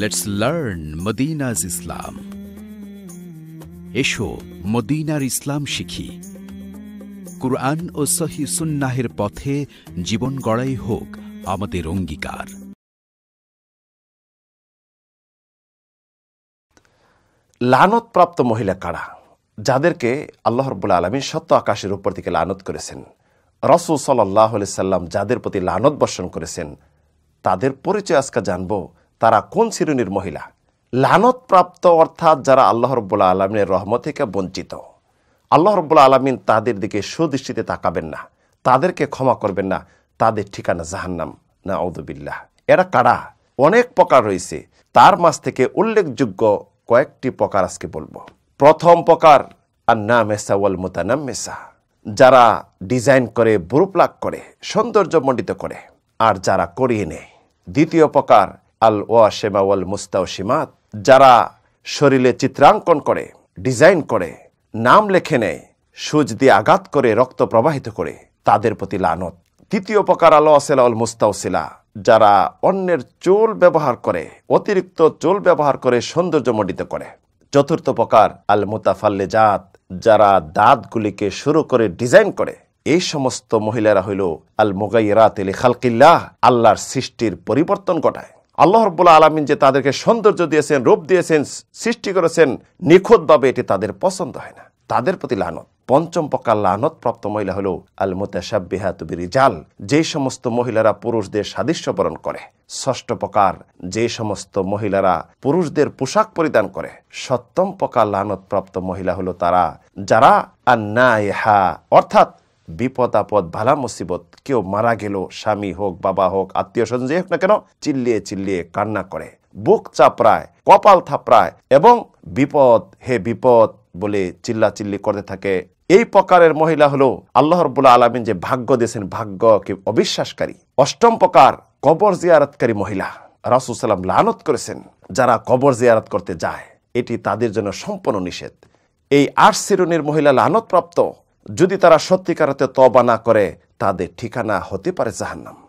let's learn মদিনাজ ইসলাম এসো মদিনার ইসলাম শিখি কুরআন ও সহি সুন্নাহের পথে জীবন গড়াই হোক আমাদের অঙ্গীকার লানতপ্রাপ্ত মহিলা কারা যাদেরকে আল্লাহ রব্বুল আলমী সত্য আকাশের উপর থেকে লানত করেছেন রসুল সাল্লাহ সাল্লাম যাদের প্রতি লানত বর্ষণ করেছেন তাদের পরিচয় আজকে জানবো তারা কোন শিরুনির মহিলা লানতপ্রাপ্ত অর্থাৎ যারা আল্লাহ রব্বুল্লা আলমিনের রহম থেকে বঞ্চিত আল্লাহ রব্বুল্লা আলমিন তাদের দিকে সুদৃষ্টিতে তাকাবেন না তাদেরকে ক্ষমা করবেন না তাদের ঠিকানা জাহান্নাম না ঔদুবিল্লাহ এরা কারা অনেক প্রকার রয়েছে তার মাছ থেকে উল্লেখযোগ্য কয়েকটি প্রকার আজকে বলবো প্রথম প্রকার আর না মেসা ওয়াল মোতানাম মেসা যারা ডিজাইন করে ব্রুপ্লাক করে সৌন্দর্যমণ্ডিত করে আর যারা করিয়ে নেয় দ্বিতীয় প্রকার আল ওয়াশেমা ওয়াল মুস্তাওসিমাত যারা শরীরে চিত্রাঙ্কন করে ডিজাইন করে নাম লেখে নেয় সুজ দিয়ে আঘাত করে রক্ত প্রবাহিত করে তাদের প্রতি লানত তৃতীয় প্রকার আল ওয়াসেলা অল মুস্তাওসিলা যারা অন্যের চুল ব্যবহার করে অতিরিক্ত চুল ব্যবহার করে সৌন্দর্যমণ্ডিত করে চতুর্থ প্রকার আল মুতাফাল্লে জাত যারা দাঁতগুলিকে শুরু করে ডিজাইন করে এই সমস্ত মহিলারা হইল আল মোগাইরাত এলি খালকিল্লাহ আল্লাহর সৃষ্টির পরিবর্তন ঘটায় আল্লাহ রব্বুল্লা আলমিন যে তাদেরকে সৌন্দর্য দিয়েছেন রূপ দিয়েছেন সৃষ্টি করেছেন নিখুঁতভাবে এটি তাদের পছন্দ হয় না তাদের প্রতি লানত পঞ্চম প্রকার লানত প্রাপ্ত মহিলা হল আল রিজাল যে সমস্ত মহিলারা পুরুষদের সাদৃশ্য বরণ করে ষষ্ঠ প্রকার যে সমস্ত মহিলারা পুরুষদের পোশাক পরিধান করে সপ্তম প্রকার লানত প্রাপ্ত মহিলা হলো তারা যারা আন্না অর্থাৎ বিপদ আপদ ভালা মুসিবত কেউ মারা গেল স্বামী হোক বাবা হোক আত্মীয় স্বজন যে হোক না কেন চিল্লিয়ে চিল্লিয়ে কান্না করে বুক চাপড়ায় কপাল থাপড়ায় এবং বিপদ হে বিপদ বলে চিল্লা চিল্লি করতে থাকে এই প্রকারের মহিলা হলো আল্লাহ রবুল্লা আলমিন যে ভাগ্য দিয়েছেন ভাগ্য কি অবিশ্বাসকারী অষ্টম প্রকার কবর জিয়ারতকারী মহিলা সাল্লাম লানত করেছেন যারা কবর জিয়ারত করতে যায় এটি তাদের জন্য সম্পূর্ণ নিষেধ এই আট শিরুনির মহিলা লানতপ্রাপ্ত যদি তারা সত্যিকারাতে তবা না করে তাদের ঠিকানা হতে পারে জাহান্নাম